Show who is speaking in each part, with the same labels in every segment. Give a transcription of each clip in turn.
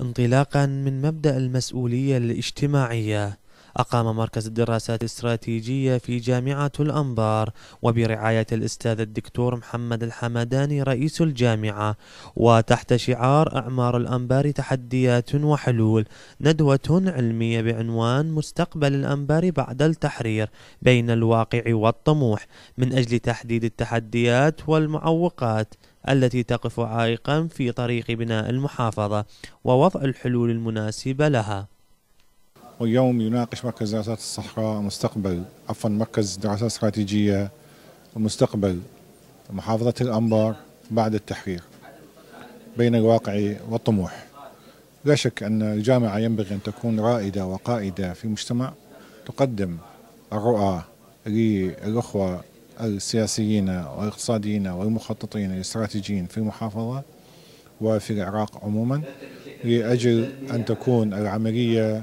Speaker 1: انطلاقا من مبدأ المسؤولية الاجتماعية أقام مركز الدراسات الاستراتيجية في جامعة الأنبار وبرعاية الأستاذ الدكتور محمد الحمداني رئيس الجامعة وتحت شعار أعمار الأنبار تحديات وحلول ندوة علمية بعنوان مستقبل الأنبار بعد التحرير بين الواقع والطموح من أجل تحديد التحديات والمعوقات التي تقف عائقا في طريق بناء المحافظة ووضع الحلول المناسبة لها
Speaker 2: واليوم يناقش مركز دراسات الصحراء مستقبل عفوا مركز دراسات استراتيجية مستقبل محافظة الأنبار بعد التحرير بين الواقع والطموح لا شك أن الجامعة ينبغي أن تكون رائدة وقائدة في مجتمع تقدم الرؤى للأخوة السياسيين والاقتصاديين والمخططين الاستراتيجيين في المحافظة وفي العراق عموما لأجل أن تكون العملية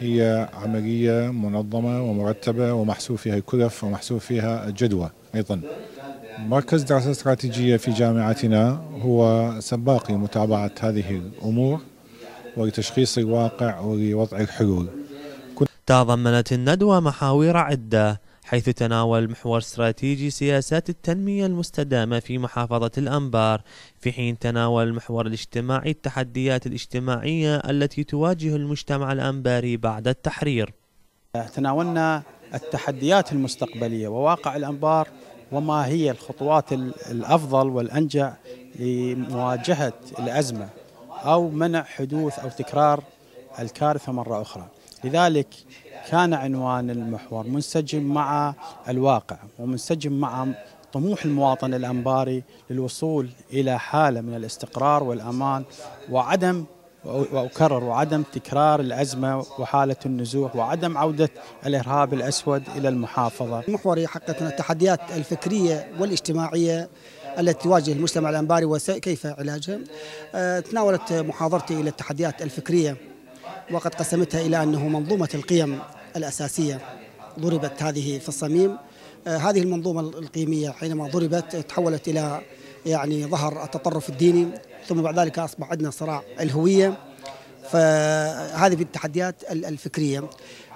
Speaker 2: هي عملية منظمة ومرتبة ومحسوب فيها الكلف ومحسوب فيها الجدوى أيضا مركز دراسة استراتيجية في جامعتنا هو سباق لمتابعة هذه الأمور ولتشخيص الواقع ولوضع الحلول تضمنت الندوة
Speaker 1: محاور عدة حيث تناول محور استراتيجي سياسات التنمية المستدامة في محافظة الأنبار في حين تناول محور الاجتماعي التحديات الاجتماعية التي تواجه المجتمع الأنباري بعد التحرير تناولنا التحديات المستقبلية وواقع الأنبار وما هي الخطوات
Speaker 3: الأفضل والأنجع لمواجهة الأزمة أو منع حدوث أو تكرار الكارثة مرة أخرى لذلك كان عنوان المحور منسجم مع الواقع ومنسجم مع طموح المواطن الأنباري للوصول إلى حالة من الاستقرار والأمان وعدم وأكرر وعدم تكرار الأزمة وحالة النزوح وعدم عودة الإرهاب
Speaker 4: الأسود إلى المحافظة المحور حقيقه التحديات الفكرية والاجتماعية التي تواجه المجتمع الأنباري وكيف علاجها آه، تناولت محاضرتي إلى التحديات الفكرية وقد قسمتها إلى أنه منظومة القيم الأساسية ضربت هذه في الصميم آه، هذه المنظومة القيمية حينما ضربت تحولت إلى يعني ظهر التطرف الديني ثم بعد ذلك أصبح عندنا صراع الهوية فهذه التحديات الفكريه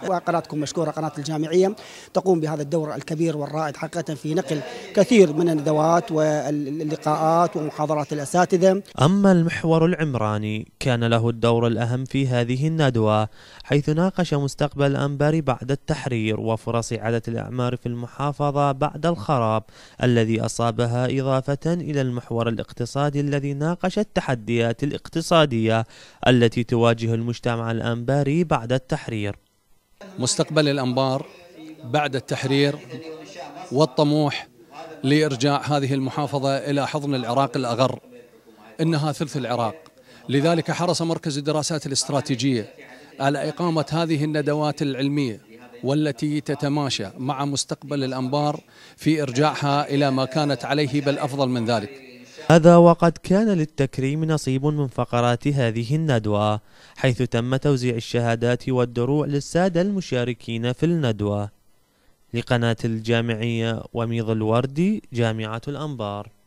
Speaker 4: وقناتكم مشكوره قناه الجامعيه تقوم بهذا الدور الكبير والرائد حقيقه في نقل كثير من الندوات واللقاءات ومحاضرات الاساتذه.
Speaker 1: اما المحور العمراني كان له الدور الاهم في هذه الندوه حيث ناقش مستقبل أنبار بعد التحرير وفرص اعاده الاعمار في المحافظه بعد الخراب الذي اصابها اضافه الى المحور الاقتصادي الذي ناقش التحديات الاقتصاديه التي يواجه المجتمع الأنباري بعد التحرير مستقبل الأنبار بعد التحرير والطموح لإرجاع هذه
Speaker 3: المحافظة إلى حضن العراق الأغر إنها ثلث العراق لذلك حرص مركز الدراسات الاستراتيجية على إقامة هذه الندوات العلمية والتي تتماشى مع مستقبل الأنبار في إرجاعها إلى ما كانت عليه بل
Speaker 1: أفضل من ذلك هذا وقد كان للتكريم نصيب من فقرات هذه الندوة حيث تم توزيع الشهادات والدروع للسادة المشاركين في الندوة لقناة الجامعية وميض الوردي جامعة الأنبار